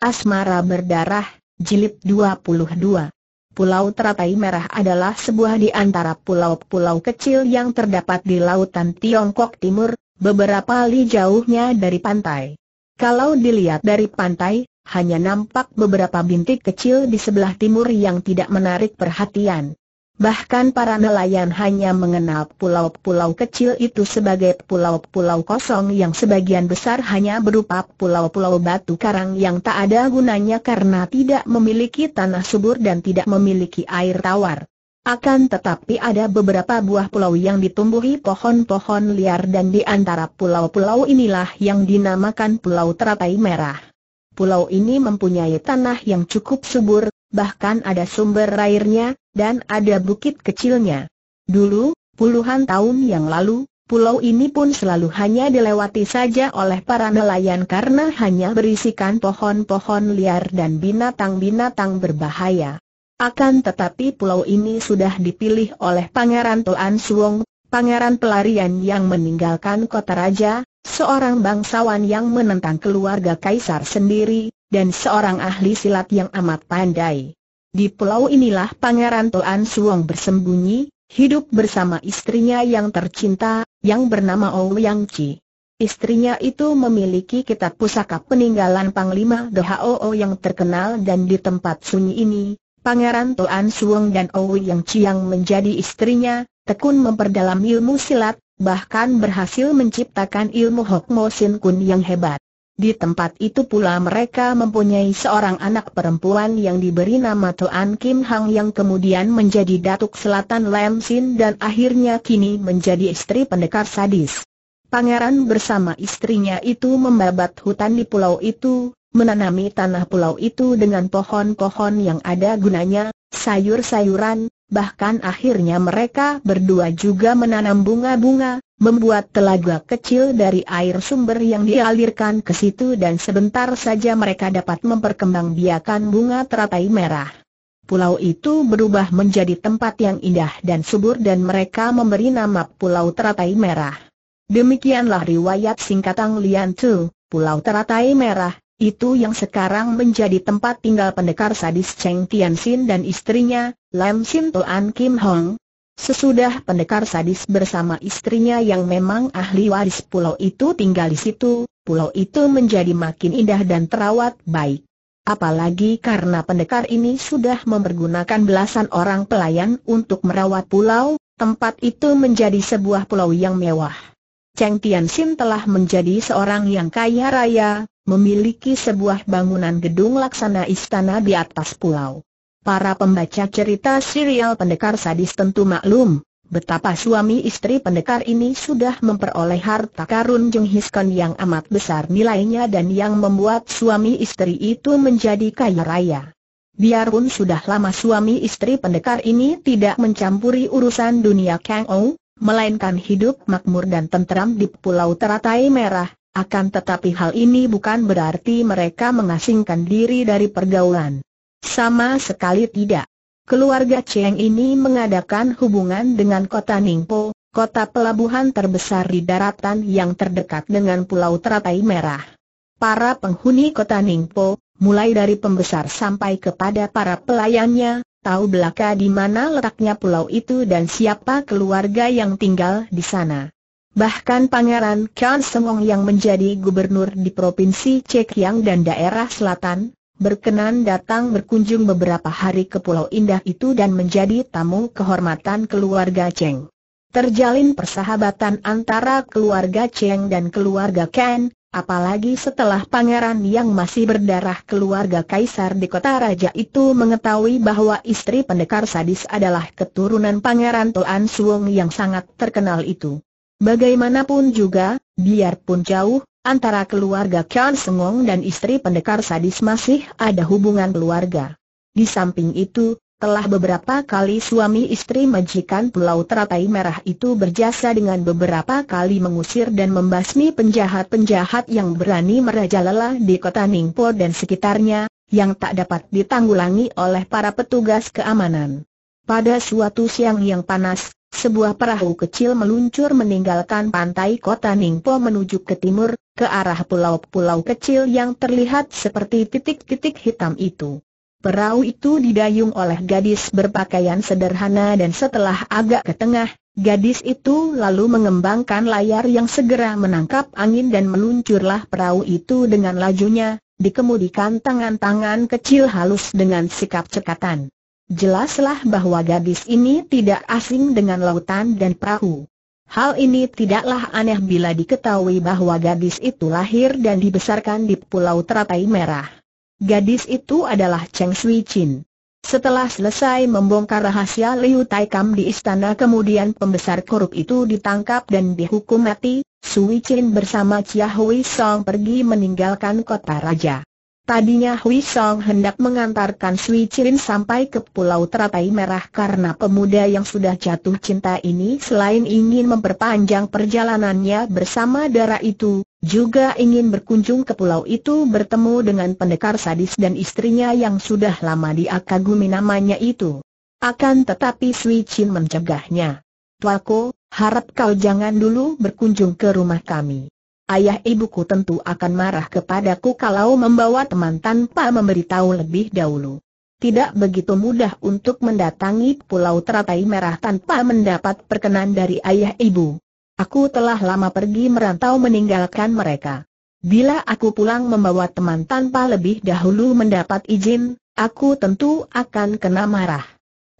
Asmara Berdarah, Jilid 22. Pulau Teratai Merah adalah sebuah di antara pulau-pulau kecil yang terdapat di lautan Tiongkok Timur, beberapa li jauhnya dari pantai. Kalau dilihat dari pantai, hanya nampak beberapa bintik kecil di sebelah timur yang tidak menarik perhatian. Bahkan para nelayan hanya mengenal pulau-pulau kecil itu sebagai pulau-pulau kosong yang sebagian besar hanya berupa pulau-pulau batu karang yang tak ada gunanya karena tidak memiliki tanah subur dan tidak memiliki air tawar. Akan tetapi ada beberapa buah pulau yang ditumbuhi pohon-pohon liar dan di antara pulau-pulau inilah yang dinamakan Pulau Teratai Merah. Pulau ini mempunyai tanah yang cukup subur, bahkan ada sumber airnya, dan ada bukit kecilnya. Dulu, puluhan tahun yang lalu, pulau ini pun selalu hanya dilewati saja oleh para nelayan karena hanya berisikan pohon-pohon liar dan binatang-binatang berbahaya. Akan tetapi pulau ini sudah dipilih oleh Pangeran Tuan Suong, pangeran pelarian yang meninggalkan kota raja, seorang bangsawan yang menentang keluarga kaisar sendiri, dan seorang ahli silat yang amat pandai. Di pulau inilah Pangeran Toan Suong bersembunyi, hidup bersama istrinya yang tercinta, yang bernama Ouyang Chi. Istrinya itu memiliki kitab pusaka peninggalan Panglima Hoo yang terkenal dan di tempat sunyi ini, Pangeran Toan Suong dan Ouyang Chi yang menjadi istrinya, tekun memperdalam ilmu silat, bahkan berhasil menciptakan ilmu Hokmo Sin Kun yang hebat. Di tempat itu pula mereka mempunyai seorang anak perempuan yang diberi nama Toan Kim Hang yang kemudian menjadi Datuk Selatan Lam Sin dan akhirnya kini menjadi istri pendekar sadis. Pangeran bersama istrinya itu membabat hutan di pulau itu, menanami tanah pulau itu dengan pohon-pohon yang ada gunanya, sayur-sayuran, bahkan akhirnya mereka berdua juga menanam bunga-bunga, membuat telaga kecil dari air sumber yang dialirkan ke situ dan sebentar saja mereka dapat memperkembangbiakan bunga teratai merah. Pulau itu berubah menjadi tempat yang indah dan subur dan mereka memberi nama Pulau Teratai Merah. Demikianlah riwayat singkatan Lian Tu, Pulau Teratai Merah, itu yang sekarang menjadi tempat tinggal pendekar sadis Cheng Tianxin dan istrinya, Lam Sin Tuan Kim Hong. Sesudah pendekar sadis bersama istrinya yang memang ahli waris pulau itu tinggal di situ, pulau itu menjadi makin indah dan terawat baik. Apalagi karena pendekar ini sudah mempergunakan belasan orang pelayan untuk merawat pulau, tempat itu menjadi sebuah pulau yang mewah. Cheng Tianxin telah menjadi seorang yang kaya raya, memiliki sebuah bangunan gedung laksana istana di atas pulau. Para pembaca cerita serial pendekar sadis tentu maklum, betapa suami istri pendekar ini sudah memperoleh harta karun Jung Hiskon yang amat besar nilainya dan yang membuat suami istri itu menjadi kaya raya. Biarpun sudah lama suami istri pendekar ini tidak mencampuri urusan dunia Kang Ou, melainkan hidup makmur dan tentram di Pulau Teratai Merah, akan tetapi hal ini bukan berarti mereka mengasingkan diri dari pergaulan. Sama sekali tidak. Keluarga Cheng ini mengadakan hubungan dengan kota Ningpo, kota pelabuhan terbesar di daratan yang terdekat dengan Pulau Teratai Merah. Para penghuni kota Ningpo, mulai dari pembesar sampai kepada para pelayannya, tahu belaka di mana letaknya pulau itu dan siapa keluarga yang tinggal di sana. Bahkan Pangeran Kian Semong yang menjadi gubernur di Provinsi Cekiang dan daerah selatan, berkenan datang berkunjung beberapa hari ke Pulau Indah itu dan menjadi tamu kehormatan keluarga Cheng. Terjalin persahabatan antara keluarga Cheng dan keluarga Ken, apalagi setelah pangeran yang masih berdarah keluarga kaisar di kota raja itu mengetahui bahwa istri pendekar sadis adalah keturunan pangeran Toan Suong yang sangat terkenal itu. Bagaimanapun juga, biarpun jauh, antara keluarga Kian Sengong dan istri pendekar sadis masih ada hubungan keluarga. Di samping itu, telah beberapa kali suami istri majikan Pulau Teratai Merah itu berjasa dengan beberapa kali mengusir dan membasmi penjahat-penjahat yang berani merajalela di kota Ningpo dan sekitarnya, yang tak dapat ditanggulangi oleh para petugas keamanan. Pada suatu siang yang panas, sebuah perahu kecil meluncur meninggalkan pantai kota Ningpo menuju ke timur, ke arah pulau-pulau kecil yang terlihat seperti titik-titik hitam itu. Perahu itu didayung oleh gadis berpakaian sederhana dan setelah agak ke tengah, gadis itu lalu mengembangkan layar yang segera menangkap angin dan meluncurlah perahu itu dengan lajunya, dikemudikan tangan-tangan kecil halus dengan sikap cekatan. Jelaslah bahwa gadis ini tidak asing dengan lautan dan perahu. Hal ini tidaklah aneh bila diketahui bahwa gadis itu lahir dan dibesarkan di Pulau Teratai Merah. Gadis itu adalah Cheng Sui Chin. Setelah selesai membongkar rahasia Liu Tai Kam di istana kemudian pembesar korup itu ditangkap dan dihukum mati, Sui Chin bersama Chia Hui Song pergi meninggalkan kota raja. Tadinya Hui Song hendak mengantarkan Sui Chin sampai ke Pulau Teratai Merah karena pemuda yang sudah jatuh cinta ini selain ingin memperpanjang perjalanannya bersama darah itu, juga ingin berkunjung ke pulau itu bertemu dengan pendekar sadis dan istrinya yang sudah lama diakagumi namanya itu. Akan tetapi Sui Chin mencegahnya. Tuaku, harap kau jangan dulu berkunjung ke rumah kami ayah ibuku tentu akan marah kepadaku kalau membawa teman tanpa memberitahu lebih dahulu. Tidak begitu mudah untuk mendatangi Pulau Teratai Merah tanpa mendapat perkenan dari ayah ibu. Aku telah lama pergi merantau meninggalkan mereka. Bila aku pulang membawa teman tanpa lebih dahulu mendapat izin, aku tentu akan kena marah.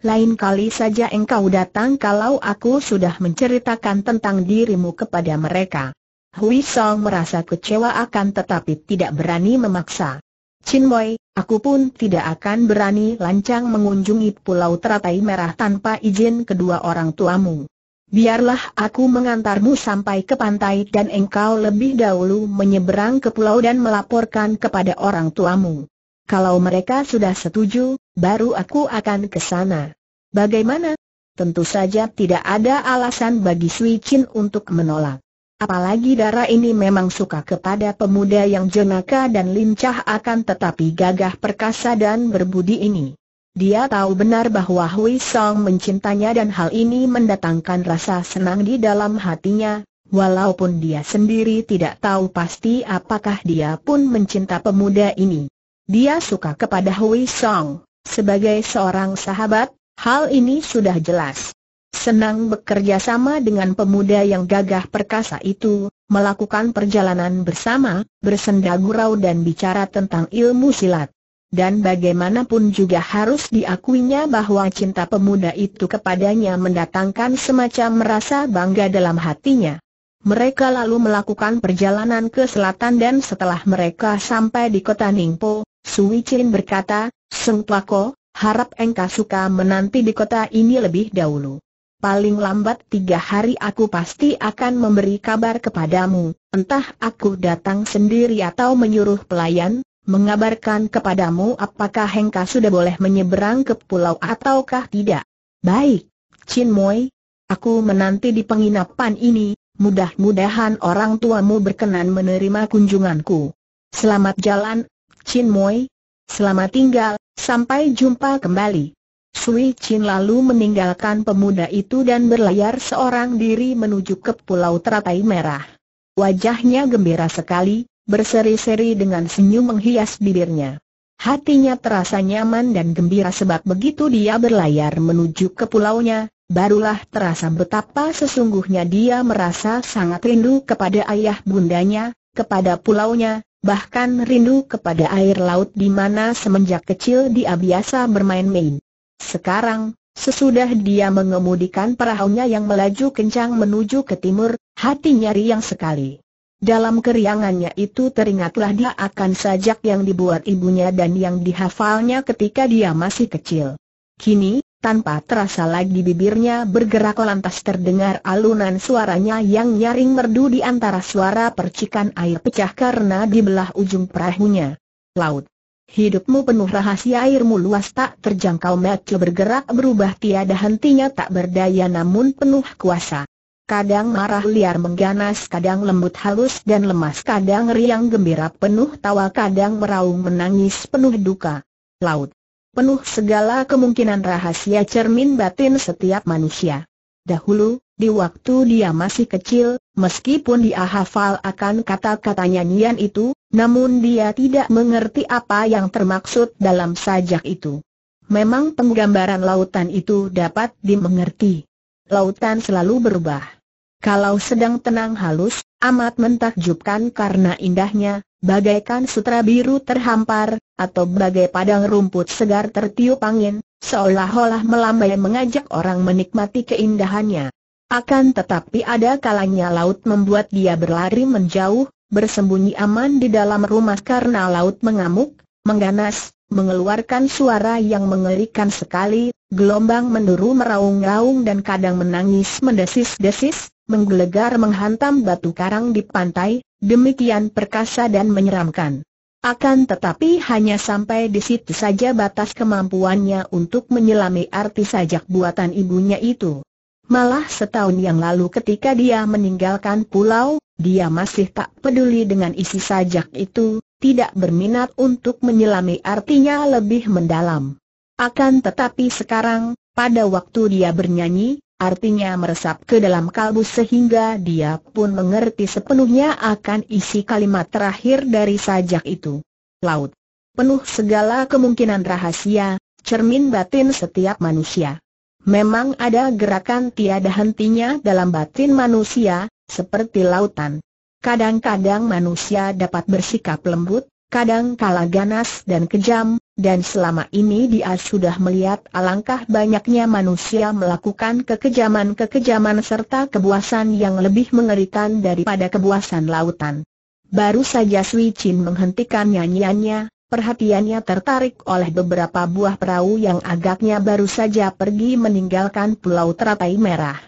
Lain kali saja engkau datang kalau aku sudah menceritakan tentang dirimu kepada mereka. Hui Song merasa kecewa akan tetapi tidak berani memaksa. Chin Boy, aku pun tidak akan berani lancang mengunjungi Pulau Teratai Merah tanpa izin kedua orang tuamu. Biarlah aku mengantarmu sampai ke pantai dan engkau lebih dahulu menyeberang ke pulau dan melaporkan kepada orang tuamu. Kalau mereka sudah setuju, baru aku akan ke sana. Bagaimana? Tentu saja tidak ada alasan bagi Sui Chin untuk menolak. Apalagi darah ini memang suka kepada pemuda yang jenaka dan lincah akan tetapi gagah perkasa dan berbudi ini. Dia tahu benar bahwa Hui Song mencintanya dan hal ini mendatangkan rasa senang di dalam hatinya, walaupun dia sendiri tidak tahu pasti apakah dia pun mencinta pemuda ini. Dia suka kepada Hui Song, sebagai seorang sahabat, hal ini sudah jelas senang bekerja sama dengan pemuda yang gagah perkasa itu, melakukan perjalanan bersama, bersenda gurau dan bicara tentang ilmu silat. Dan bagaimanapun juga harus diakuinya bahwa cinta pemuda itu kepadanya mendatangkan semacam merasa bangga dalam hatinya. Mereka lalu melakukan perjalanan ke selatan dan setelah mereka sampai di kota Ningpo, Sui Chin berkata, Seng Ko, harap engkau suka menanti di kota ini lebih dahulu paling lambat tiga hari aku pasti akan memberi kabar kepadamu, entah aku datang sendiri atau menyuruh pelayan, mengabarkan kepadamu apakah Hengka sudah boleh menyeberang ke pulau ataukah tidak. Baik, Chin Moy, aku menanti di penginapan ini, mudah-mudahan orang tuamu berkenan menerima kunjunganku. Selamat jalan, Chin Moy, Selamat tinggal, sampai jumpa kembali. Sui Chin lalu meninggalkan pemuda itu dan berlayar seorang diri menuju ke Pulau Teratai Merah. Wajahnya gembira sekali, berseri-seri dengan senyum menghias bibirnya. Hatinya terasa nyaman dan gembira sebab begitu dia berlayar menuju ke pulaunya, barulah terasa betapa sesungguhnya dia merasa sangat rindu kepada ayah bundanya, kepada pulaunya, bahkan rindu kepada air laut di mana semenjak kecil dia biasa bermain-main. Sekarang, sesudah dia mengemudikan perahunya yang melaju kencang menuju ke timur, hatinya riang sekali. Dalam keriangannya itu teringatlah dia akan sajak yang dibuat ibunya dan yang dihafalnya ketika dia masih kecil. Kini, tanpa terasa lagi bibirnya bergerak lantas terdengar alunan suaranya yang nyaring merdu di antara suara percikan air pecah karena dibelah ujung perahunya. Laut. Hidupmu penuh rahasia airmu luas tak terjangkau Matthew bergerak berubah tiada hentinya tak berdaya namun penuh kuasa. Kadang marah liar mengganas kadang lembut halus dan lemas kadang riang gembira penuh tawa kadang meraung menangis penuh duka. Laut. Penuh segala kemungkinan rahasia cermin batin setiap manusia. Dahulu, di waktu dia masih kecil, Meskipun dia hafal akan kata-kata nyanyian itu, namun dia tidak mengerti apa yang termaksud dalam sajak itu. Memang penggambaran lautan itu dapat dimengerti. Lautan selalu berubah. Kalau sedang tenang halus, amat mentakjubkan karena indahnya, bagaikan sutra biru terhampar, atau bagai padang rumput segar tertiup angin, seolah-olah melambai mengajak orang menikmati keindahannya. Akan tetapi ada kalanya laut membuat dia berlari menjauh, bersembunyi aman di dalam rumah karena laut mengamuk, mengganas, mengeluarkan suara yang mengerikan sekali, gelombang menduru meraung-raung dan kadang menangis mendesis-desis, menggelegar menghantam batu karang di pantai, demikian perkasa dan menyeramkan. Akan tetapi hanya sampai di situ saja batas kemampuannya untuk menyelami arti sajak buatan ibunya itu. Malah setahun yang lalu ketika dia meninggalkan pulau, dia masih tak peduli dengan isi sajak itu, tidak berminat untuk menyelami artinya lebih mendalam. Akan tetapi sekarang, pada waktu dia bernyanyi, artinya meresap ke dalam kalbu sehingga dia pun mengerti sepenuhnya akan isi kalimat terakhir dari sajak itu. Laut. Penuh segala kemungkinan rahasia, cermin batin setiap manusia. Memang ada gerakan tiada hentinya dalam batin manusia, seperti lautan. Kadang-kadang manusia dapat bersikap lembut, kadang kala ganas dan kejam, dan selama ini dia sudah melihat alangkah banyaknya manusia melakukan kekejaman-kekejaman serta kebuasan yang lebih mengerikan daripada kebuasan lautan. Baru saja Sui Chin menghentikan nyanyiannya, Perhatiannya tertarik oleh beberapa buah perahu yang agaknya baru saja pergi meninggalkan Pulau Teratai Merah.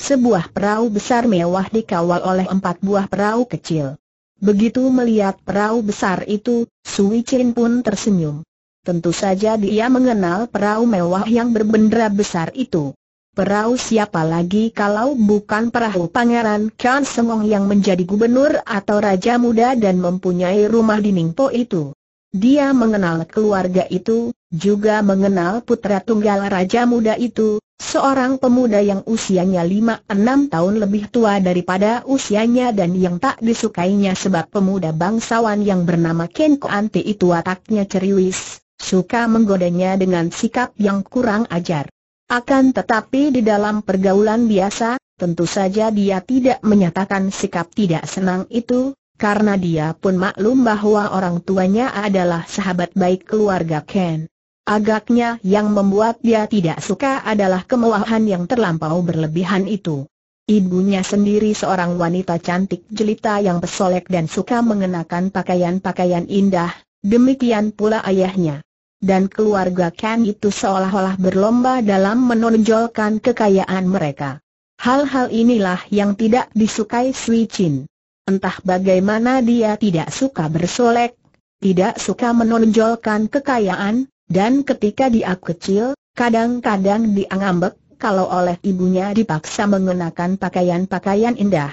Sebuah perahu besar mewah dikawal oleh empat buah perahu kecil. Begitu melihat perahu besar itu, Sui Chin pun tersenyum. Tentu saja dia mengenal perahu mewah yang berbendera besar itu. Perahu siapa lagi kalau bukan perahu Pangeran Kan Sengong yang menjadi gubernur atau raja muda dan mempunyai rumah di Ningpo itu. Dia mengenal keluarga itu, juga mengenal putra tunggal raja muda itu, seorang pemuda yang usianya 5-6 tahun lebih tua daripada usianya dan yang tak disukainya sebab pemuda bangsawan yang bernama Ken Koante itu wataknya ceriwis, suka menggodanya dengan sikap yang kurang ajar. Akan tetapi di dalam pergaulan biasa, tentu saja dia tidak menyatakan sikap tidak senang itu, karena dia pun maklum bahwa orang tuanya adalah sahabat baik keluarga Ken. Agaknya yang membuat dia tidak suka adalah kemewahan yang terlampau berlebihan itu. Ibunya sendiri seorang wanita cantik jelita yang pesolek dan suka mengenakan pakaian-pakaian indah, demikian pula ayahnya dan keluarga Ken itu seolah-olah berlomba dalam menonjolkan kekayaan mereka. Hal-hal inilah yang tidak disukai Sui Chin. Entah bagaimana dia tidak suka bersolek, tidak suka menonjolkan kekayaan, dan ketika dia kecil, kadang-kadang dia ngambek kalau oleh ibunya dipaksa mengenakan pakaian-pakaian indah.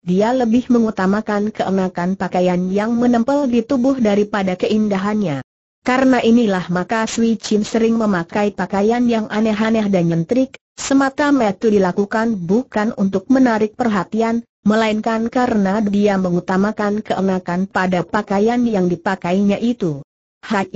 Dia lebih mengutamakan keenakan pakaian yang menempel di tubuh daripada keindahannya. Karena inilah maka Sui Chin sering memakai pakaian yang aneh-aneh dan nyentrik, semata-mata dilakukan bukan untuk menarik perhatian, melainkan karena dia mengutamakan keenakan pada pakaian yang dipakainya itu. Hai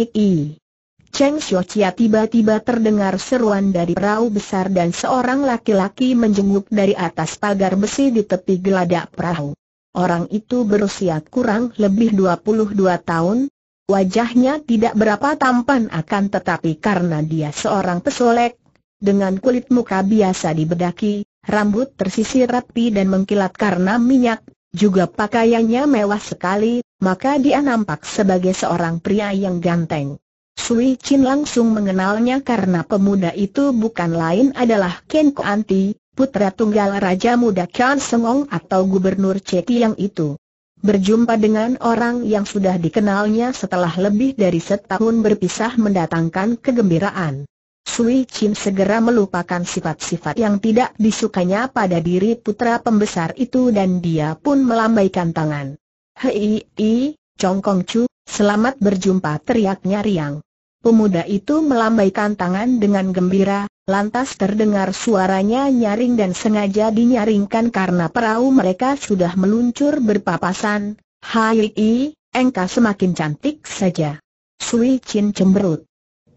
Cheng Xiaoqia tiba-tiba terdengar seruan dari perahu besar dan seorang laki-laki menjenguk dari atas pagar besi di tepi geladak perahu. Orang itu berusia kurang lebih 22 tahun, wajahnya tidak berapa tampan akan tetapi karena dia seorang pesolek, dengan kulit muka biasa dibedaki, rambut tersisir rapi dan mengkilat karena minyak, juga pakaiannya mewah sekali, maka dia nampak sebagai seorang pria yang ganteng. Sui Chin langsung mengenalnya karena pemuda itu bukan lain adalah Ken Koanti, putra tunggal Raja Muda Kian Sengong atau Gubernur yang itu. Berjumpa dengan orang yang sudah dikenalnya setelah lebih dari setahun berpisah mendatangkan kegembiraan. Sui Chin segera melupakan sifat-sifat yang tidak disukainya pada diri putra pembesar itu dan dia pun melambaikan tangan. Hei, i, Chong Kong Chu, selamat berjumpa teriaknya riang. Pemuda itu melambaikan tangan dengan gembira, lantas terdengar suaranya nyaring dan sengaja dinyaringkan karena perahu mereka sudah meluncur berpapasan. Hai, i, engkau semakin cantik saja. Sui Chin cemberut.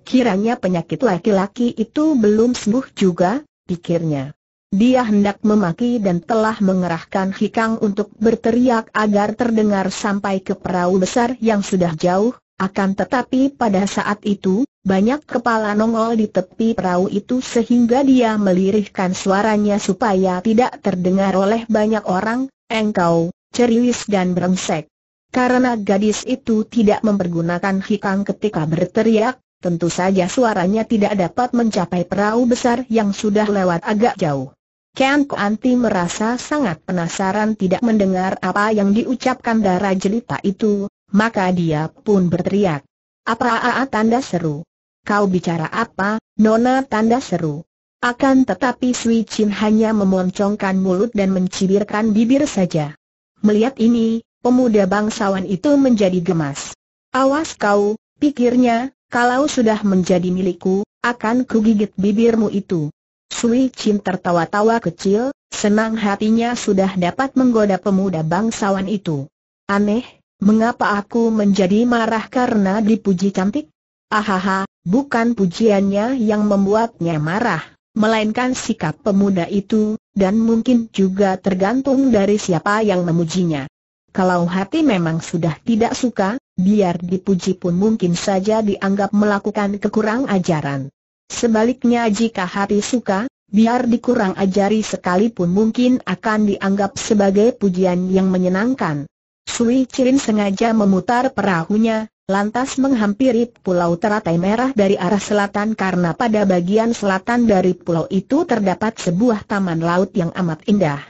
Kiranya penyakit laki-laki itu belum sembuh juga, pikirnya. Dia hendak memaki dan telah mengerahkan hikang untuk berteriak agar terdengar sampai ke perahu besar yang sudah jauh, akan tetapi pada saat itu, banyak kepala nongol di tepi perahu itu sehingga dia melirihkan suaranya supaya tidak terdengar oleh banyak orang, engkau, ceriwis dan brengsek. Karena gadis itu tidak mempergunakan hikang ketika berteriak, Tentu saja suaranya tidak dapat mencapai perahu besar yang sudah lewat agak jauh. Ken Kuanti merasa sangat penasaran tidak mendengar apa yang diucapkan darah jelita itu, maka dia pun berteriak. Apa aa tanda seru? Kau bicara apa, Nona tanda seru? Akan tetapi Sui Chin hanya memoncongkan mulut dan mencibirkan bibir saja. Melihat ini, pemuda bangsawan itu menjadi gemas. Awas kau, pikirnya, kalau sudah menjadi milikku, akan kugigit bibirmu itu. Sui Chin tertawa-tawa kecil, senang hatinya sudah dapat menggoda pemuda bangsawan itu. Aneh, mengapa aku menjadi marah karena dipuji cantik? Ahaha, bukan pujiannya yang membuatnya marah, melainkan sikap pemuda itu, dan mungkin juga tergantung dari siapa yang memujinya. Kalau hati memang sudah tidak suka, biar dipuji pun mungkin saja dianggap melakukan kekurang ajaran. Sebaliknya jika hati suka, biar dikurang ajari sekalipun mungkin akan dianggap sebagai pujian yang menyenangkan. Sui Cirin sengaja memutar perahunya, lantas menghampiri pulau teratai merah dari arah selatan karena pada bagian selatan dari pulau itu terdapat sebuah taman laut yang amat indah.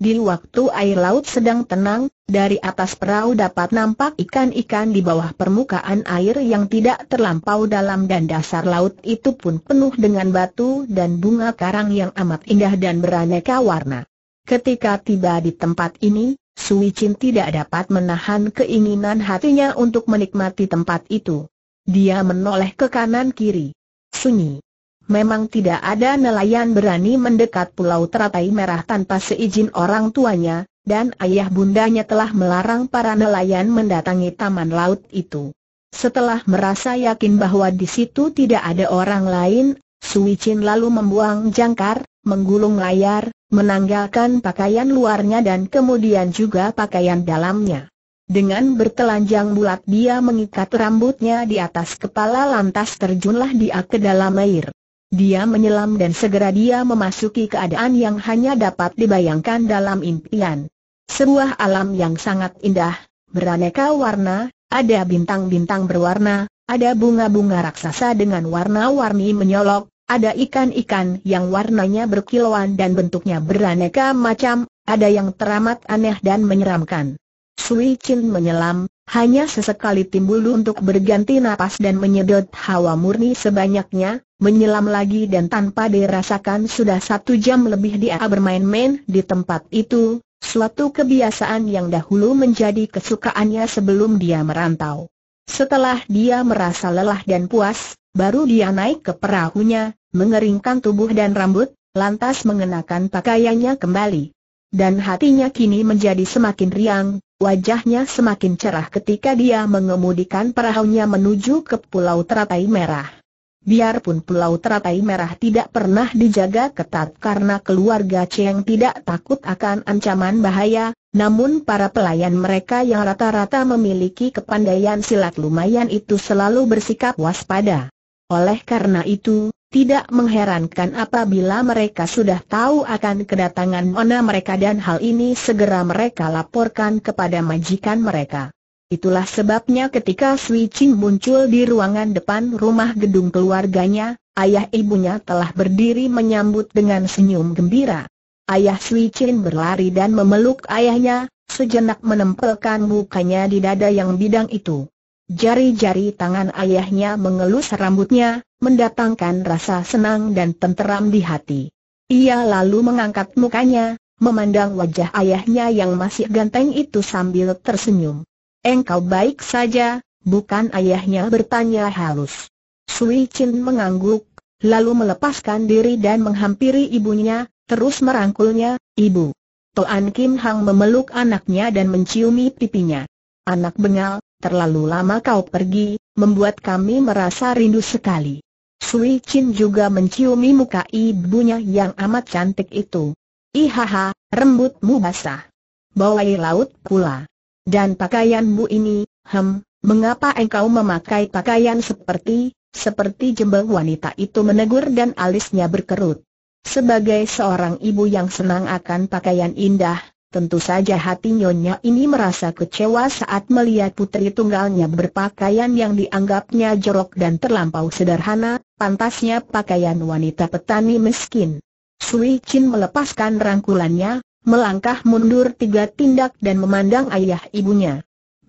Di waktu air laut sedang tenang, dari atas perahu dapat nampak ikan-ikan di bawah permukaan air yang tidak terlampau dalam dan dasar laut itu pun penuh dengan batu dan bunga karang yang amat indah dan beraneka warna. Ketika tiba di tempat ini, Sui Chin tidak dapat menahan keinginan hatinya untuk menikmati tempat itu. Dia menoleh ke kanan kiri. Sunyi memang tidak ada nelayan berani mendekat Pulau Teratai Merah tanpa seizin orang tuanya, dan ayah bundanya telah melarang para nelayan mendatangi taman laut itu. Setelah merasa yakin bahwa di situ tidak ada orang lain, Sui Chin lalu membuang jangkar, menggulung layar, menanggalkan pakaian luarnya dan kemudian juga pakaian dalamnya. Dengan bertelanjang bulat dia mengikat rambutnya di atas kepala lantas terjunlah dia ke dalam air. Dia menyelam dan segera dia memasuki keadaan yang hanya dapat dibayangkan dalam impian. Sebuah alam yang sangat indah, beraneka warna, ada bintang-bintang berwarna, ada bunga-bunga raksasa dengan warna-warni menyolok, ada ikan-ikan yang warnanya berkilauan dan bentuknya beraneka macam, ada yang teramat aneh dan menyeramkan. Sui Chin menyelam, hanya sesekali timbul untuk berganti napas dan menyedot hawa murni sebanyaknya, menyelam lagi dan tanpa dirasakan sudah satu jam lebih dia bermain-main di tempat itu, suatu kebiasaan yang dahulu menjadi kesukaannya sebelum dia merantau. Setelah dia merasa lelah dan puas, baru dia naik ke perahunya, mengeringkan tubuh dan rambut, lantas mengenakan pakaiannya kembali. Dan hatinya kini menjadi semakin riang, wajahnya semakin cerah ketika dia mengemudikan perahunya menuju ke Pulau Teratai Merah. Biarpun Pulau Teratai Merah tidak pernah dijaga ketat karena keluarga Cheng tidak takut akan ancaman bahaya, namun para pelayan mereka yang rata-rata memiliki kepandaian silat lumayan itu selalu bersikap waspada. Oleh karena itu, tidak mengherankan apabila mereka sudah tahu akan kedatangan Nona mereka dan hal ini segera mereka laporkan kepada majikan mereka. Itulah sebabnya ketika Sui Ching muncul di ruangan depan rumah gedung keluarganya, ayah ibunya telah berdiri menyambut dengan senyum gembira. Ayah Sui Ching berlari dan memeluk ayahnya, sejenak menempelkan mukanya di dada yang bidang itu. Jari-jari tangan ayahnya mengelus rambutnya, mendatangkan rasa senang dan tenteram di hati. Ia lalu mengangkat mukanya, memandang wajah ayahnya yang masih ganteng itu sambil tersenyum. Engkau baik saja, bukan ayahnya bertanya halus. Sui Chin mengangguk, lalu melepaskan diri dan menghampiri ibunya, terus merangkulnya, ibu. Toan Kim Hang memeluk anaknya dan menciumi pipinya. Anak bengal, terlalu lama kau pergi, membuat kami merasa rindu sekali. Sui Chin juga menciumi muka ibunya yang amat cantik itu. Ihaha, rembutmu basah. Bawai laut pula. Dan pakaianmu ini, hem, mengapa engkau memakai pakaian seperti, seperti jembel wanita itu menegur dan alisnya berkerut. Sebagai seorang ibu yang senang akan pakaian indah, tentu saja hati nyonya ini merasa kecewa saat melihat putri tunggalnya berpakaian yang dianggapnya jorok dan terlampau sederhana, pantasnya pakaian wanita petani miskin. Sui Chin melepaskan rangkulannya, melangkah mundur tiga tindak dan memandang ayah ibunya.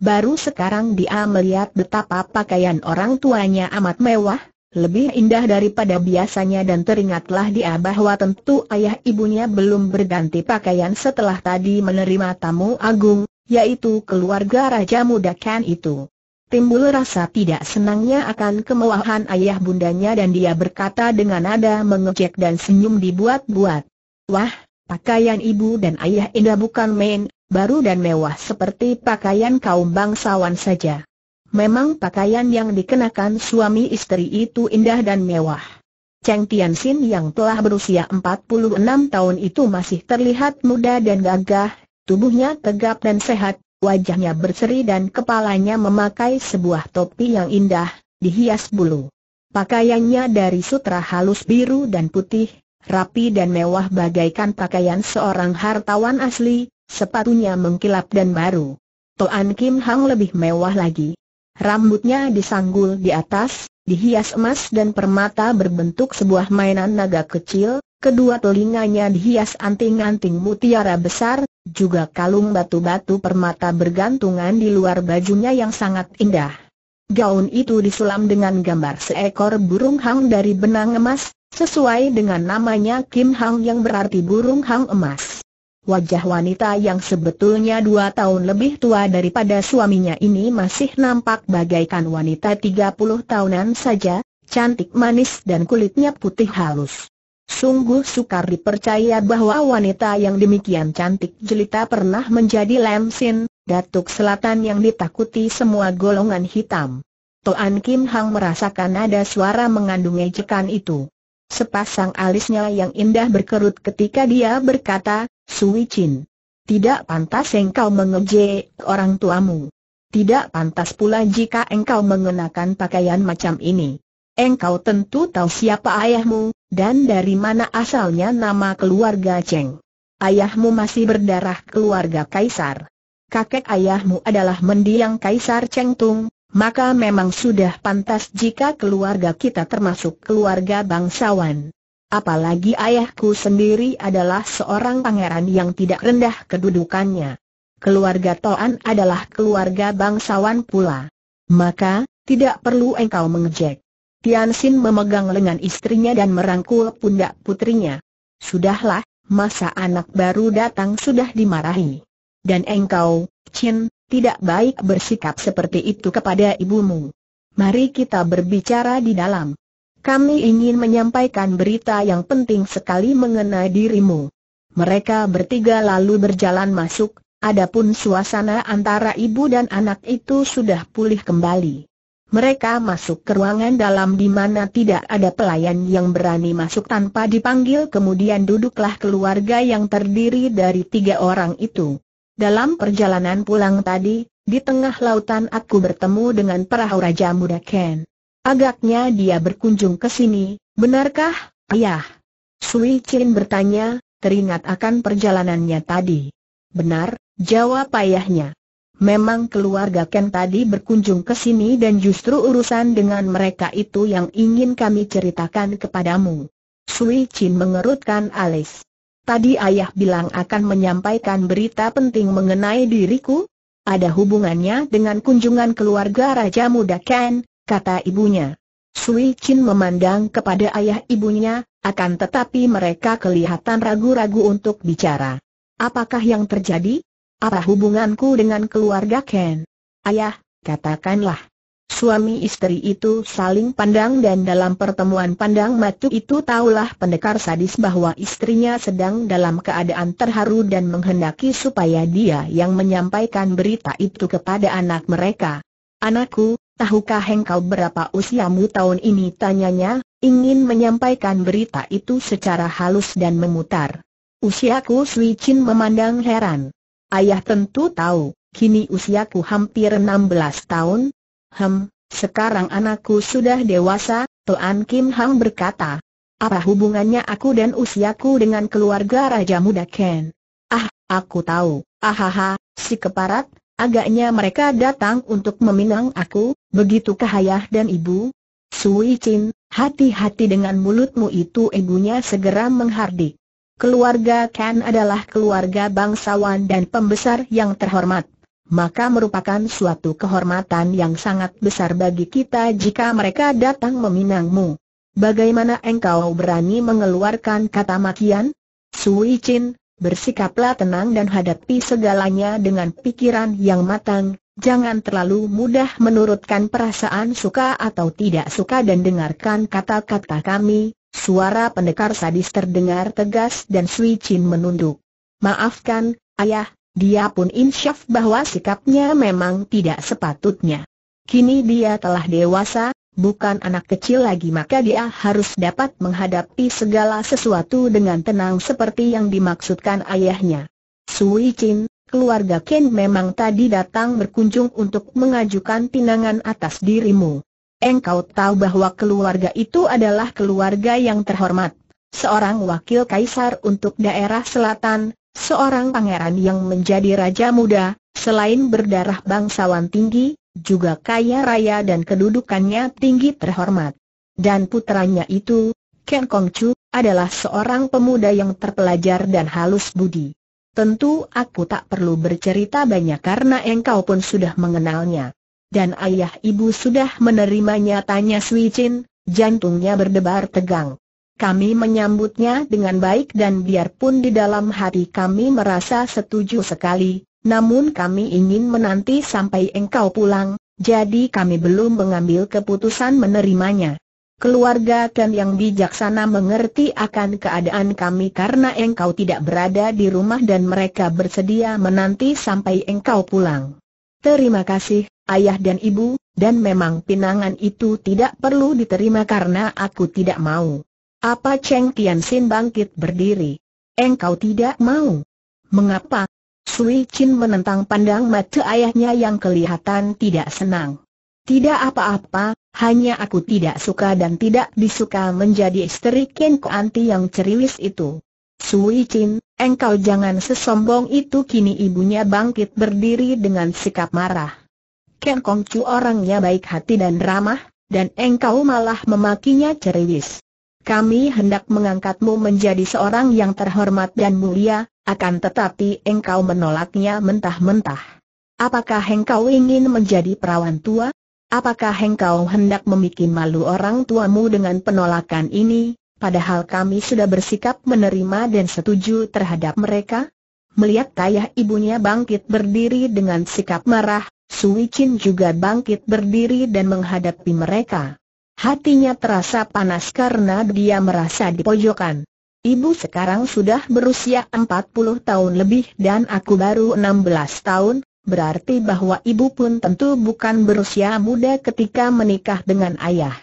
Baru sekarang dia melihat betapa pakaian orang tuanya amat mewah, lebih indah daripada biasanya dan teringatlah dia bahwa tentu ayah ibunya belum berganti pakaian setelah tadi menerima tamu agung, yaitu keluarga Raja Muda Ken itu. Timbul rasa tidak senangnya akan kemewahan ayah bundanya dan dia berkata dengan nada mengejek dan senyum dibuat-buat. Wah, Pakaian ibu dan ayah Indah bukan main, baru dan mewah seperti pakaian kaum bangsawan saja. Memang pakaian yang dikenakan suami istri itu indah dan mewah. Cheng Tianxin yang telah berusia 46 tahun itu masih terlihat muda dan gagah, tubuhnya tegap dan sehat, wajahnya berseri dan kepalanya memakai sebuah topi yang indah, dihias bulu. Pakaiannya dari sutra halus biru dan putih, rapi dan mewah bagaikan pakaian seorang hartawan asli, sepatunya mengkilap dan baru. Toan Kim Hang lebih mewah lagi. Rambutnya disanggul di atas, dihias emas dan permata berbentuk sebuah mainan naga kecil, kedua telinganya dihias anting-anting mutiara besar, juga kalung batu-batu permata bergantungan di luar bajunya yang sangat indah. Gaun itu disulam dengan gambar seekor burung hang dari benang emas, Sesuai dengan namanya Kim Hang yang berarti burung hang emas. Wajah wanita yang sebetulnya dua tahun lebih tua daripada suaminya ini masih nampak bagaikan wanita 30 tahunan saja, cantik manis dan kulitnya putih halus. Sungguh sukar dipercaya bahwa wanita yang demikian cantik jelita pernah menjadi Lemsin, datuk selatan yang ditakuti semua golongan hitam. Toan Kim Hang merasakan ada suara mengandung ejekan itu. Sepasang alisnya yang indah berkerut ketika dia berkata, Sui Chin. Tidak pantas engkau mengejek orang tuamu. Tidak pantas pula jika engkau mengenakan pakaian macam ini. Engkau tentu tahu siapa ayahmu, dan dari mana asalnya nama keluarga Cheng. Ayahmu masih berdarah keluarga Kaisar. Kakek ayahmu adalah mendiang Kaisar Cheng Tung, maka memang sudah pantas jika keluarga kita termasuk keluarga bangsawan. Apalagi ayahku sendiri adalah seorang pangeran yang tidak rendah kedudukannya. Keluarga Toan adalah keluarga bangsawan pula. Maka, tidak perlu engkau mengejek. Tian Xin memegang lengan istrinya dan merangkul pundak putrinya. Sudahlah, masa anak baru datang sudah dimarahi. Dan engkau, Chin, tidak baik bersikap seperti itu kepada ibumu. Mari kita berbicara di dalam. Kami ingin menyampaikan berita yang penting sekali mengenai dirimu. Mereka bertiga lalu berjalan masuk, adapun suasana antara ibu dan anak itu sudah pulih kembali. Mereka masuk ke ruangan dalam di mana tidak ada pelayan yang berani masuk tanpa dipanggil kemudian duduklah keluarga yang terdiri dari tiga orang itu. Dalam perjalanan pulang tadi, di tengah lautan aku bertemu dengan perahu Raja Muda Ken. Agaknya dia berkunjung ke sini, benarkah, ayah? Sui Chin bertanya, teringat akan perjalanannya tadi. Benar, jawab ayahnya. Memang keluarga Ken tadi berkunjung ke sini dan justru urusan dengan mereka itu yang ingin kami ceritakan kepadamu. Sui Chin mengerutkan alis. Tadi ayah bilang akan menyampaikan berita penting mengenai diriku. Ada hubungannya dengan kunjungan keluarga Raja Muda Ken, kata ibunya. Sui Chin memandang kepada ayah ibunya, akan tetapi mereka kelihatan ragu-ragu untuk bicara. Apakah yang terjadi? Apa hubunganku dengan keluarga Ken? Ayah, katakanlah. Suami istri itu saling pandang dan dalam pertemuan pandang matu itu taulah pendekar sadis bahwa istrinya sedang dalam keadaan terharu dan menghendaki supaya dia yang menyampaikan berita itu kepada anak mereka. Anakku, tahukah engkau berapa usiamu tahun ini tanyanya, ingin menyampaikan berita itu secara halus dan memutar. Usiaku Sui Chin memandang heran. Ayah tentu tahu, kini usiaku hampir 16 tahun, Hem, sekarang anakku sudah dewasa, tuan Kim Hang berkata. Apa hubungannya aku dan usiaku dengan keluarga Raja Muda Ken? Ah, aku tahu, ahaha, si keparat, agaknya mereka datang untuk meminang aku, begitu kahayah dan ibu. Sui Chin, hati-hati dengan mulutmu itu ibunya segera menghardik. Keluarga Ken adalah keluarga bangsawan dan pembesar yang terhormat maka merupakan suatu kehormatan yang sangat besar bagi kita jika mereka datang meminangmu. Bagaimana engkau berani mengeluarkan kata makian? Sui Chin, bersikaplah tenang dan hadapi segalanya dengan pikiran yang matang, jangan terlalu mudah menurutkan perasaan suka atau tidak suka dan dengarkan kata-kata kami, suara pendekar sadis terdengar tegas dan Sui Chin menunduk. Maafkan, ayah, dia pun insyaf bahwa sikapnya memang tidak sepatutnya. Kini dia telah dewasa, bukan anak kecil lagi maka dia harus dapat menghadapi segala sesuatu dengan tenang seperti yang dimaksudkan ayahnya. Sui Chin, keluarga Ken memang tadi datang berkunjung untuk mengajukan pinangan atas dirimu. Engkau tahu bahwa keluarga itu adalah keluarga yang terhormat, seorang wakil kaisar untuk daerah selatan, seorang pangeran yang menjadi raja muda, selain berdarah bangsawan tinggi, juga kaya raya dan kedudukannya tinggi terhormat. Dan putranya itu, Ken Kong Chu, adalah seorang pemuda yang terpelajar dan halus budi. Tentu aku tak perlu bercerita banyak karena engkau pun sudah mengenalnya. Dan ayah ibu sudah menerimanya tanya Sui Chin, jantungnya berdebar tegang. Kami menyambutnya dengan baik dan biarpun di dalam hati kami merasa setuju sekali, namun kami ingin menanti sampai engkau pulang, jadi kami belum mengambil keputusan menerimanya. Keluarga Ken yang bijaksana mengerti akan keadaan kami karena engkau tidak berada di rumah dan mereka bersedia menanti sampai engkau pulang. Terima kasih, ayah dan ibu, dan memang pinangan itu tidak perlu diterima karena aku tidak mau. Apa Cheng Tian Sin bangkit berdiri? Engkau tidak mau? Mengapa? Sui Chin menentang pandang mata ayahnya yang kelihatan tidak senang. Tidak apa-apa, hanya aku tidak suka dan tidak disuka menjadi istri Ken Anti yang ceriwis itu. Sui Chin, engkau jangan sesombong itu kini ibunya bangkit berdiri dengan sikap marah. Ken Chu orangnya baik hati dan ramah, dan engkau malah memakinya ceriwis kami hendak mengangkatmu menjadi seorang yang terhormat dan mulia, akan tetapi engkau menolaknya mentah-mentah. Apakah engkau ingin menjadi perawan tua? Apakah engkau hendak memikir malu orang tuamu dengan penolakan ini, padahal kami sudah bersikap menerima dan setuju terhadap mereka? Melihat ayah ibunya bangkit berdiri dengan sikap marah, Sui juga bangkit berdiri dan menghadapi mereka. Hatinya terasa panas karena dia merasa dipojokan. Ibu sekarang sudah berusia 40 tahun lebih dan aku baru 16 tahun, berarti bahwa ibu pun tentu bukan berusia muda ketika menikah dengan ayah.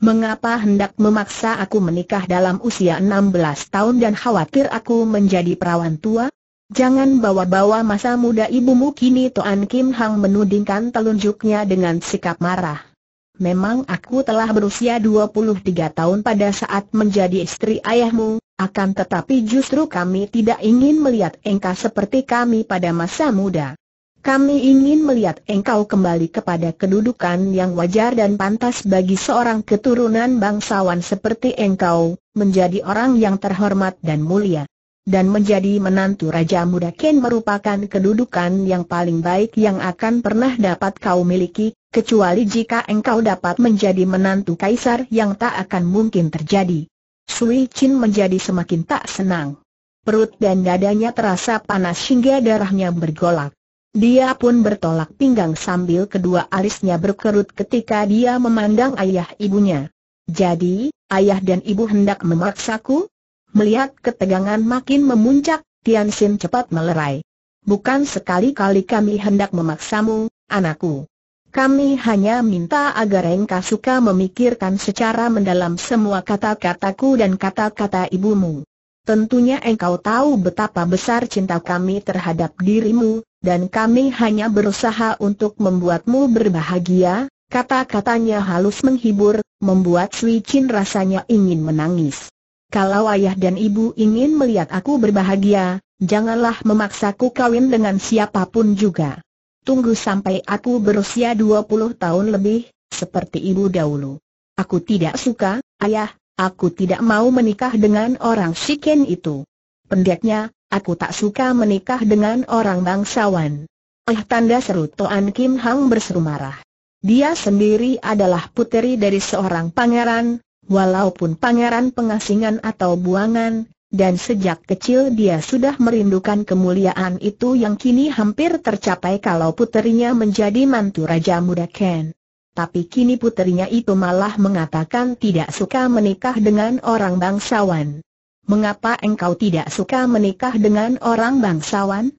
Mengapa hendak memaksa aku menikah dalam usia 16 tahun dan khawatir aku menjadi perawan tua? Jangan bawa-bawa masa muda ibumu kini Toan Kim Hang menudingkan telunjuknya dengan sikap marah. Memang aku telah berusia 23 tahun pada saat menjadi istri ayahmu, akan tetapi justru kami tidak ingin melihat engkau seperti kami pada masa muda. Kami ingin melihat engkau kembali kepada kedudukan yang wajar dan pantas bagi seorang keturunan bangsawan seperti engkau, menjadi orang yang terhormat dan mulia. Dan menjadi menantu Raja Muda Ken merupakan kedudukan yang paling baik yang akan pernah dapat kau miliki, kecuali jika engkau dapat menjadi menantu kaisar yang tak akan mungkin terjadi. Sui Chin menjadi semakin tak senang. Perut dan dadanya terasa panas hingga darahnya bergolak. Dia pun bertolak pinggang sambil kedua alisnya berkerut ketika dia memandang ayah ibunya. Jadi, ayah dan ibu hendak memaksaku? Melihat ketegangan makin memuncak, Tian Xin cepat melerai. Bukan sekali-kali kami hendak memaksamu, anakku. Kami hanya minta agar engkau suka memikirkan secara mendalam semua kata-kataku dan kata-kata ibumu. Tentunya engkau tahu betapa besar cinta kami terhadap dirimu, dan kami hanya berusaha untuk membuatmu berbahagia, kata-katanya halus menghibur, membuat Sui Chin rasanya ingin menangis. Kalau ayah dan ibu ingin melihat aku berbahagia, janganlah memaksaku kawin dengan siapapun juga tunggu sampai aku berusia 20 tahun lebih, seperti ibu dahulu. Aku tidak suka, ayah, aku tidak mau menikah dengan orang Shiken itu. Pendeknya, aku tak suka menikah dengan orang bangsawan. Eh tanda seru Toan Kim Hang berseru marah. Dia sendiri adalah puteri dari seorang pangeran, walaupun pangeran pengasingan atau buangan, dan sejak kecil dia sudah merindukan kemuliaan itu yang kini hampir tercapai kalau puterinya menjadi mantu Raja Muda Ken. Tapi kini puterinya itu malah mengatakan tidak suka menikah dengan orang bangsawan. Mengapa engkau tidak suka menikah dengan orang bangsawan?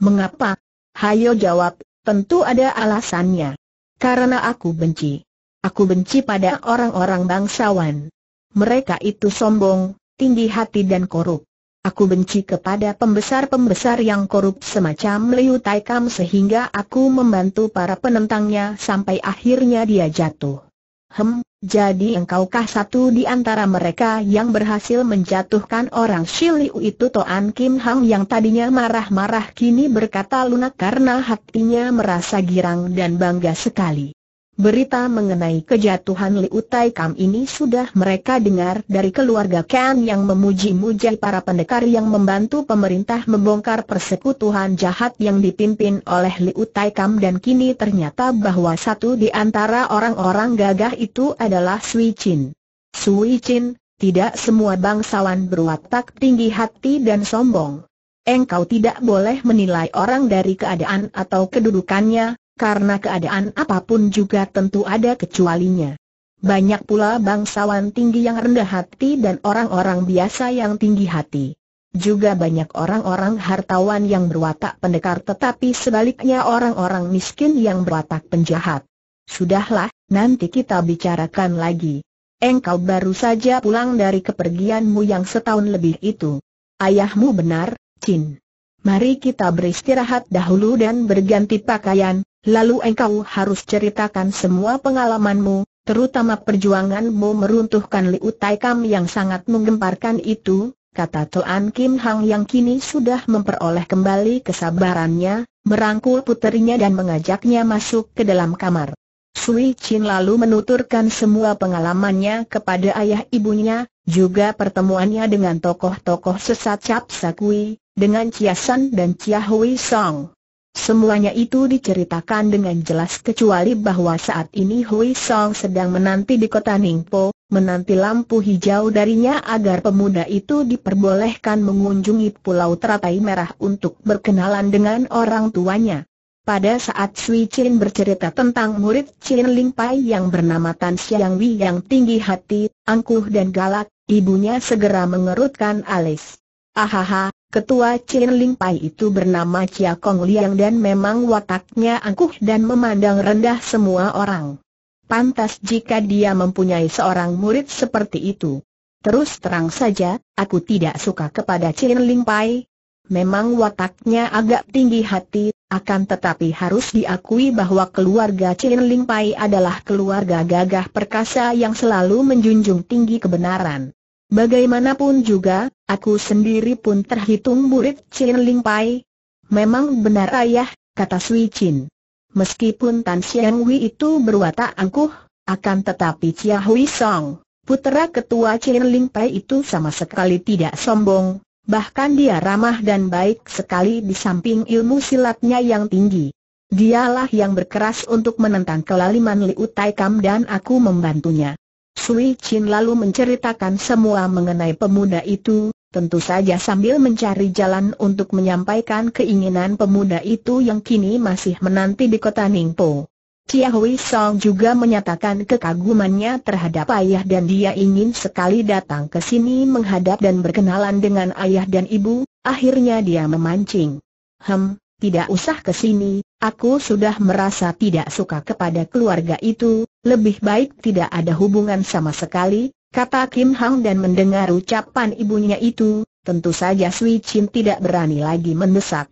Mengapa? Hayo jawab, tentu ada alasannya. Karena aku benci. Aku benci pada orang-orang bangsawan. Mereka itu sombong, tinggi hati dan korup. Aku benci kepada pembesar-pembesar yang korup semacam Liu Tai Kam sehingga aku membantu para penentangnya sampai akhirnya dia jatuh. Hem, jadi engkaukah satu di antara mereka yang berhasil menjatuhkan orang Shiliu itu Toan Kim Hang yang tadinya marah-marah kini berkata lunak karena hatinya merasa girang dan bangga sekali. Berita mengenai kejatuhan Liu Tai Kam ini sudah mereka dengar dari keluarga Kan yang memuji-muji para pendekar yang membantu pemerintah membongkar persekutuan jahat yang dipimpin oleh Liu Tai Kam dan kini ternyata bahwa satu di antara orang-orang gagah itu adalah Sui Chin. Sui Chin, tidak semua bangsawan berwatak tinggi hati dan sombong. Engkau tidak boleh menilai orang dari keadaan atau kedudukannya, karena keadaan apapun juga tentu ada kecualinya. Banyak pula bangsawan tinggi yang rendah hati dan orang-orang biasa yang tinggi hati. Juga banyak orang-orang hartawan yang berwatak pendekar tetapi sebaliknya orang-orang miskin yang berwatak penjahat. Sudahlah, nanti kita bicarakan lagi. Engkau baru saja pulang dari kepergianmu yang setahun lebih itu. Ayahmu benar, Chin mari kita beristirahat dahulu dan berganti pakaian, lalu engkau harus ceritakan semua pengalamanmu, terutama perjuanganmu meruntuhkan Liu Tai Kam yang sangat menggemparkan itu, kata Toan Kim Hang yang kini sudah memperoleh kembali kesabarannya, merangkul puterinya dan mengajaknya masuk ke dalam kamar. Sui Chin lalu menuturkan semua pengalamannya kepada ayah ibunya, juga pertemuannya dengan tokoh-tokoh sesat Cap Sakui, dengan Chia San dan Chia Hui Song. Semuanya itu diceritakan dengan jelas kecuali bahwa saat ini Hui Song sedang menanti di kota Ningpo, menanti lampu hijau darinya agar pemuda itu diperbolehkan mengunjungi Pulau Teratai Merah untuk berkenalan dengan orang tuanya. Pada saat Sui Chin bercerita tentang murid Chin Ling Pai yang bernama Tan Xiang Wei yang tinggi hati, angkuh dan galak, ibunya segera mengerutkan alis. Ahaha, Ketua Chin Ling Pai itu bernama Chia Kong Liang dan memang wataknya angkuh dan memandang rendah semua orang. Pantas jika dia mempunyai seorang murid seperti itu. Terus terang saja, aku tidak suka kepada Chin Ling Pai. Memang wataknya agak tinggi hati, akan tetapi harus diakui bahwa keluarga Chin Ling Pai adalah keluarga gagah perkasa yang selalu menjunjung tinggi kebenaran. Bagaimanapun juga, aku sendiri pun terhitung murid Chin Ling Pai. Memang benar ayah, kata Sui Chin. Meskipun Tan Xiang Wei itu berwatak angkuh, akan tetapi Chia Hui Song, putera ketua Chin Ling Pai itu sama sekali tidak sombong, bahkan dia ramah dan baik sekali di samping ilmu silatnya yang tinggi. Dialah yang berkeras untuk menentang kelaliman Liu Tai Kam dan aku membantunya. Sui Chin lalu menceritakan semua mengenai pemuda itu, tentu saja sambil mencari jalan untuk menyampaikan keinginan pemuda itu yang kini masih menanti di kota Ningpo. Chia Hui Song juga menyatakan kekagumannya terhadap ayah dan dia ingin sekali datang ke sini menghadap dan berkenalan dengan ayah dan ibu, akhirnya dia memancing. Hem, tidak usah ke sini, aku sudah merasa tidak suka kepada keluarga itu, lebih baik tidak ada hubungan sama sekali, kata Kim Hang dan mendengar ucapan ibunya itu, tentu saja Sui Chin tidak berani lagi mendesak.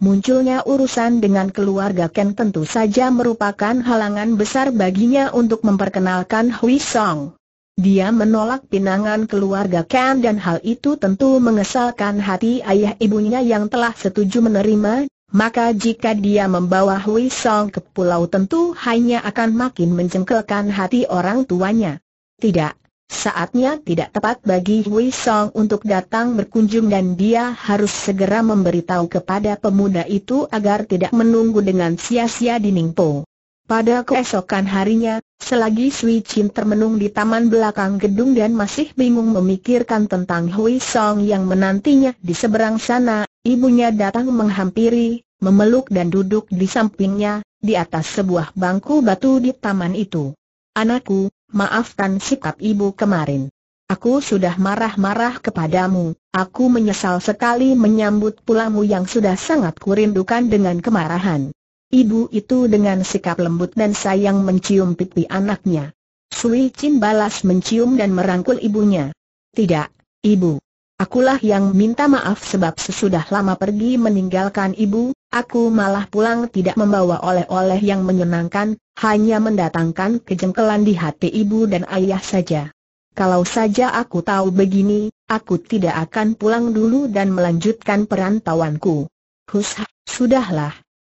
Munculnya urusan dengan keluarga Ken tentu saja merupakan halangan besar baginya untuk memperkenalkan Hui Song. Dia menolak pinangan keluarga Ken dan hal itu tentu mengesalkan hati ayah ibunya yang telah setuju menerima maka jika dia membawa Hui Song ke pulau tentu hanya akan makin menjengkelkan hati orang tuanya. Tidak, saatnya tidak tepat bagi Hui Song untuk datang berkunjung dan dia harus segera memberitahu kepada pemuda itu agar tidak menunggu dengan sia-sia di Ningpo. Pada keesokan harinya, selagi Sui Chin termenung di taman belakang gedung dan masih bingung memikirkan tentang Hui Song yang menantinya di seberang sana, ibunya datang menghampiri, memeluk dan duduk di sampingnya, di atas sebuah bangku batu di taman itu. Anakku, maafkan sikap ibu kemarin. Aku sudah marah-marah kepadamu, aku menyesal sekali menyambut pulamu yang sudah sangat kurindukan dengan kemarahan. Ibu itu dengan sikap lembut dan sayang mencium pipi anaknya. Sui Chin balas mencium dan merangkul ibunya. Tidak, ibu. Akulah yang minta maaf sebab sesudah lama pergi meninggalkan ibu, aku malah pulang tidak membawa oleh-oleh yang menyenangkan, hanya mendatangkan kejengkelan di hati ibu dan ayah saja. Kalau saja aku tahu begini, aku tidak akan pulang dulu dan melanjutkan perantauanku. Hush, sudahlah,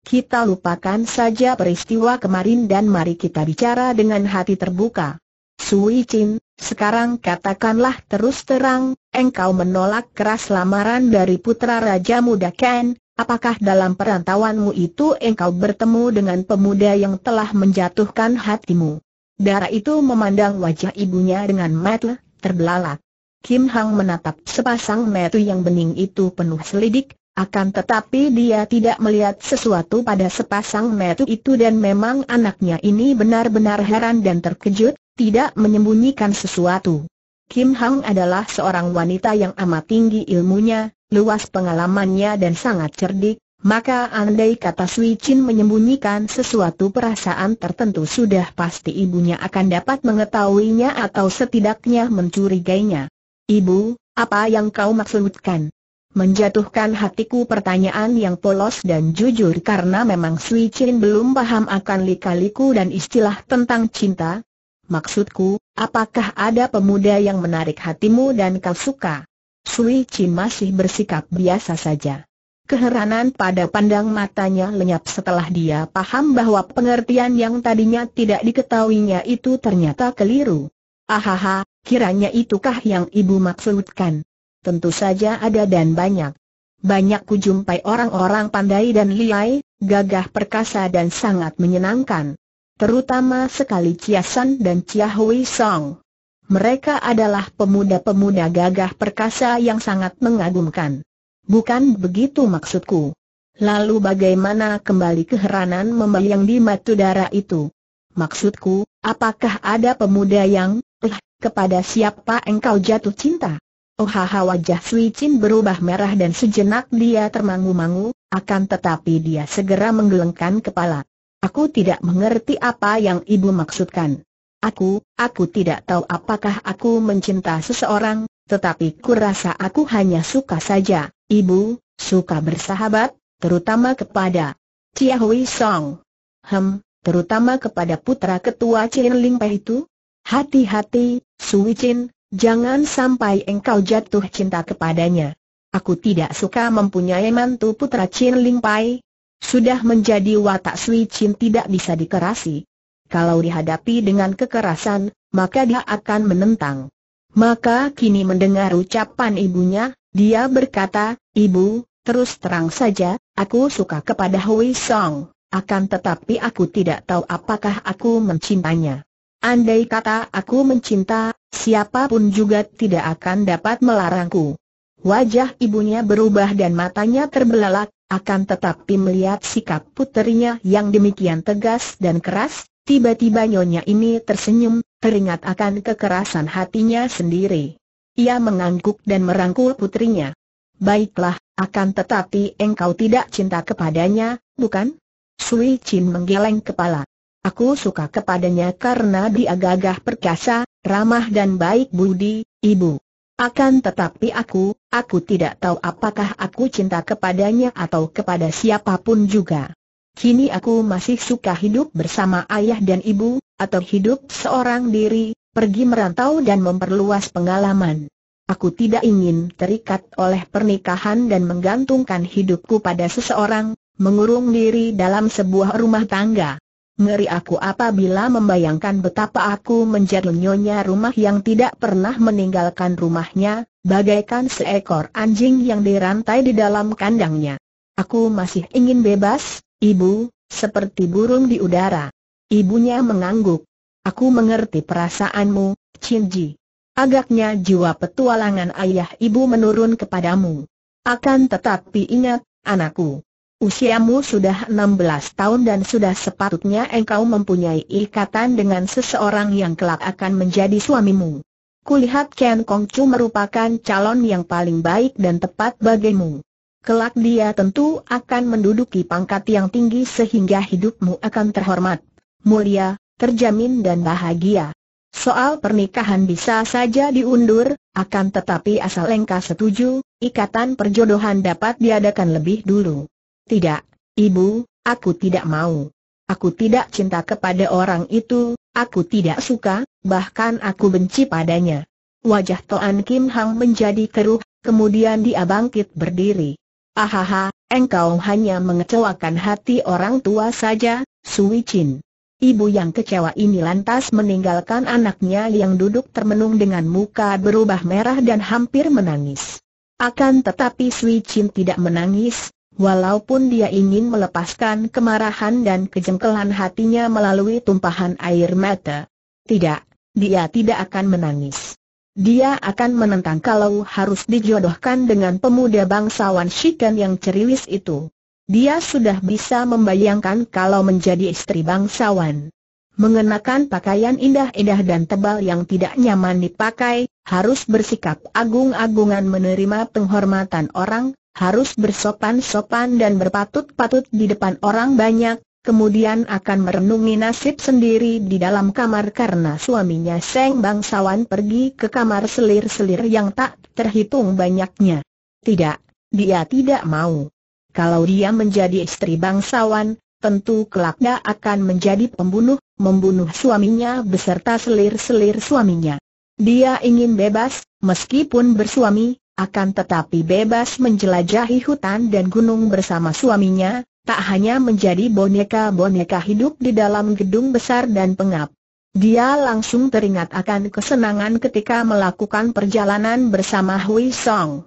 kita lupakan saja peristiwa kemarin dan mari kita bicara dengan hati terbuka. Sui Chin, sekarang katakanlah terus terang, engkau menolak keras lamaran dari putra Raja Muda Ken, apakah dalam perantauanmu itu engkau bertemu dengan pemuda yang telah menjatuhkan hatimu? Dara itu memandang wajah ibunya dengan mata terbelalak. Kim Hang menatap sepasang mata yang bening itu penuh selidik, akan tetapi dia tidak melihat sesuatu pada sepasang metu itu dan memang anaknya ini benar-benar heran dan terkejut, tidak menyembunyikan sesuatu. Kim Hang adalah seorang wanita yang amat tinggi ilmunya, luas pengalamannya dan sangat cerdik, maka andai kata Sui Chin menyembunyikan sesuatu perasaan tertentu sudah pasti ibunya akan dapat mengetahuinya atau setidaknya mencurigainya. Ibu, apa yang kau maksudkan? Menjatuhkan hatiku pertanyaan yang polos dan jujur karena memang Sui Chin belum paham akan lika-liku dan istilah tentang cinta. Maksudku, apakah ada pemuda yang menarik hatimu dan kau suka? Sui Chin masih bersikap biasa saja. Keheranan pada pandang matanya lenyap setelah dia paham bahwa pengertian yang tadinya tidak diketahuinya itu ternyata keliru. Ahaha, kiranya itukah yang ibu maksudkan? tentu saja ada dan banyak. Banyak kujumpai orang-orang pandai dan liai, gagah perkasa dan sangat menyenangkan. Terutama sekali Ciasan dan Chia Hui Song. Mereka adalah pemuda-pemuda gagah perkasa yang sangat mengagumkan. Bukan begitu maksudku. Lalu bagaimana kembali keheranan membayang di matu Matudara itu? Maksudku, apakah ada pemuda yang, eh, kepada siapa engkau jatuh cinta? Ohaha oh, wajah Sui Chin berubah merah dan sejenak dia termangu-mangu, akan tetapi dia segera menggelengkan kepala. Aku tidak mengerti apa yang ibu maksudkan. Aku, aku tidak tahu apakah aku mencinta seseorang, tetapi kurasa aku hanya suka saja, ibu, suka bersahabat, terutama kepada Chia Hui Song. Hem, terutama kepada putra ketua Chin Ling Pei itu. Hati-hati, Sui Chin, Jangan sampai engkau jatuh cinta kepadanya. Aku tidak suka mempunyai mantu putra Chin Ling Pai. Sudah menjadi watak Sui Chin tidak bisa dikerasi. Kalau dihadapi dengan kekerasan, maka dia akan menentang. Maka kini mendengar ucapan ibunya, dia berkata, Ibu, terus terang saja, aku suka kepada Hui Song, akan tetapi aku tidak tahu apakah aku mencintanya. Andai kata aku mencinta, Siapapun juga tidak akan dapat melarangku. Wajah ibunya berubah dan matanya terbelalak, akan tetapi melihat sikap puterinya yang demikian tegas dan keras, tiba-tiba nyonya ini tersenyum, teringat akan kekerasan hatinya sendiri. Ia mengangguk dan merangkul putrinya. Baiklah, akan tetapi engkau tidak cinta kepadanya, bukan? Sui Chin menggeleng kepala. Aku suka kepadanya karena dia gagah perkasa, ramah dan baik budi, ibu. Akan tetapi aku, aku tidak tahu apakah aku cinta kepadanya atau kepada siapapun juga. Kini aku masih suka hidup bersama ayah dan ibu, atau hidup seorang diri, pergi merantau dan memperluas pengalaman. Aku tidak ingin terikat oleh pernikahan dan menggantungkan hidupku pada seseorang, mengurung diri dalam sebuah rumah tangga. Ngeri aku apabila membayangkan betapa aku menjadi nyonya rumah yang tidak pernah meninggalkan rumahnya, bagaikan seekor anjing yang dirantai di dalam kandangnya. Aku masih ingin bebas, ibu, seperti burung di udara. Ibunya mengangguk. Aku mengerti perasaanmu, Cinji. Agaknya jiwa petualangan ayah ibu menurun kepadamu. Akan tetapi ingat, anakku. Usiamu sudah 16 tahun dan sudah sepatutnya engkau mempunyai ikatan dengan seseorang yang kelak akan menjadi suamimu. Kulihat Ken Kong Chu merupakan calon yang paling baik dan tepat bagimu. Kelak dia tentu akan menduduki pangkat yang tinggi sehingga hidupmu akan terhormat, mulia, terjamin dan bahagia. Soal pernikahan bisa saja diundur, akan tetapi asal engkau setuju, ikatan perjodohan dapat diadakan lebih dulu. Tidak, ibu, aku tidak mau. Aku tidak cinta kepada orang itu, aku tidak suka, bahkan aku benci padanya. Wajah Toan Kim Hang menjadi keruh, kemudian dia bangkit berdiri. Ahaha, engkau hanya mengecewakan hati orang tua saja, Sui Chin. Ibu yang kecewa ini lantas meninggalkan anaknya yang duduk termenung dengan muka berubah merah dan hampir menangis. Akan tetapi Sui Chin tidak menangis, Walaupun dia ingin melepaskan kemarahan dan kejengkelan hatinya melalui tumpahan air mata. Tidak, dia tidak akan menangis. Dia akan menentang kalau harus dijodohkan dengan pemuda bangsawan Shiken yang ceriwis itu. Dia sudah bisa membayangkan kalau menjadi istri bangsawan. Mengenakan pakaian indah-indah dan tebal yang tidak nyaman dipakai, harus bersikap agung-agungan menerima penghormatan orang, harus bersopan-sopan dan berpatut-patut di depan orang banyak, kemudian akan merenungi nasib sendiri di dalam kamar karena suaminya Seng Bangsawan pergi ke kamar selir-selir yang tak terhitung banyaknya. Tidak, dia tidak mau. Kalau dia menjadi istri bangsawan, tentu kelak dia akan menjadi pembunuh, membunuh suaminya beserta selir-selir suaminya. Dia ingin bebas, meskipun bersuami, akan tetapi bebas menjelajahi hutan dan gunung bersama suaminya, tak hanya menjadi boneka-boneka hidup di dalam gedung besar dan pengap. Dia langsung teringat akan kesenangan ketika melakukan perjalanan bersama Hui Song.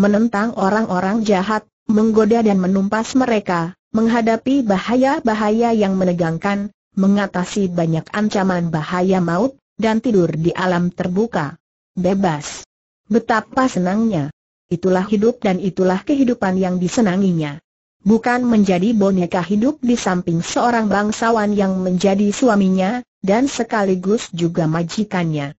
Menentang orang-orang jahat, menggoda dan menumpas mereka, menghadapi bahaya-bahaya yang menegangkan, mengatasi banyak ancaman bahaya maut, dan tidur di alam terbuka. Bebas. Betapa senangnya. Itulah hidup dan itulah kehidupan yang disenanginya. Bukan menjadi boneka hidup di samping seorang bangsawan yang menjadi suaminya, dan sekaligus juga majikannya.